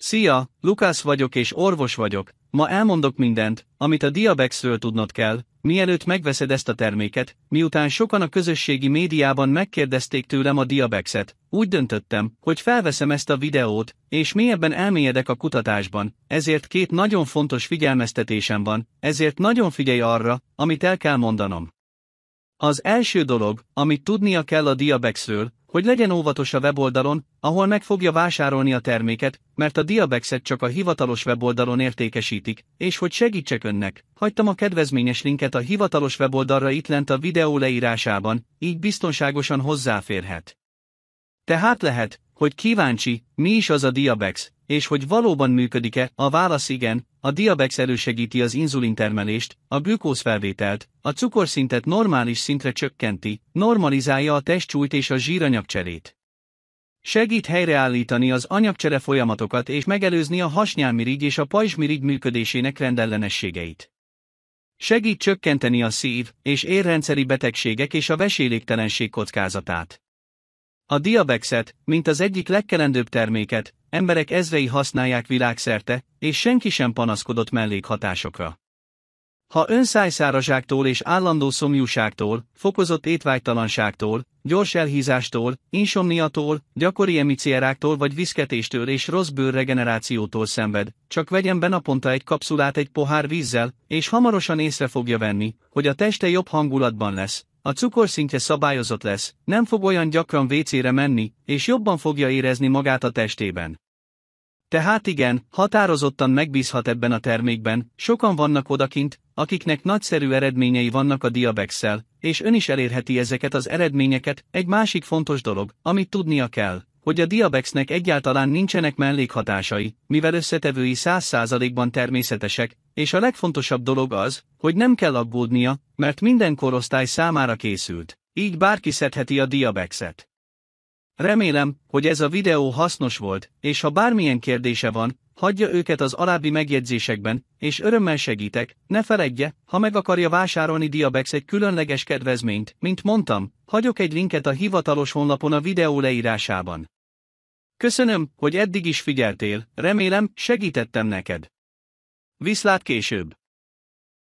Szia, Lukász vagyok és orvos vagyok, ma elmondok mindent, amit a Diabexről tudnod kell, mielőtt megveszed ezt a terméket, miután sokan a közösségi médiában megkérdezték tőlem a Diabexet, úgy döntöttem, hogy felveszem ezt a videót, és mélyebben elmélyedek a kutatásban, ezért két nagyon fontos figyelmeztetésem van, ezért nagyon figyelj arra, amit el kell mondanom. Az első dolog, amit tudnia kell a Diabexről, hogy legyen óvatos a weboldalon, ahol meg fogja vásárolni a terméket, mert a Diabexet csak a hivatalos weboldalon értékesítik, és hogy segítsek önnek, hagytam a kedvezményes linket a hivatalos weboldalra itt lent a videó leírásában, így biztonságosan hozzáférhet. Tehát lehet, hogy kíváncsi, mi is az a Diabex, és hogy valóban működik-e, a válasz igen, a diabex elősegíti az inzulintermelést, a felvételt, a cukorszintet normális szintre csökkenti, normalizálja a testcsúlyt és a zsíranyagcserét. Segít helyreállítani az anyagcsere folyamatokat és megelőzni a hasnyálmirigy és a pajzsmirigy működésének rendellenességeit. Segít csökkenteni a szív- és érrendszeri betegségek és a veséléktelenség kockázatát. A diabexet, mint az egyik legkelendőbb terméket, emberek ezrei használják világszerte, és senki sem panaszkodott mellékhatásokra. Ha ön szájszárazságtól és állandó szomjúságtól, fokozott étvágytalanságtól, gyors elhízástól, insomniatól, gyakori emiciáráktól vagy viszketéstől és rossz bőrregenerációtól szenved, csak vegyen be naponta egy kapszulát egy pohár vízzel, és hamarosan észre fogja venni, hogy a teste jobb hangulatban lesz, a cukorszintje szabályozott lesz, nem fog olyan gyakran vécére menni, és jobban fogja érezni magát a testében. Tehát igen, határozottan megbízhat ebben a termékben, sokan vannak odakint, akiknek nagyszerű eredményei vannak a diabexsel, és ön is elérheti ezeket az eredményeket, egy másik fontos dolog, amit tudnia kell, hogy a diabexnek egyáltalán nincsenek mellékhatásai, mivel összetevői 100%-ban természetesek, és a legfontosabb dolog az, hogy nem kell aggódnia, mert minden korosztály számára készült, így bárki szedheti a diabexet. Remélem, hogy ez a videó hasznos volt, és ha bármilyen kérdése van, hagyja őket az alábbi megjegyzésekben, és örömmel segítek, ne feledje, ha meg akarja vásárolni Diabex egy különleges kedvezményt, mint mondtam, hagyok egy linket a hivatalos honlapon a videó leírásában. Köszönöm, hogy eddig is figyeltél, remélem, segítettem neked. Viszlát később!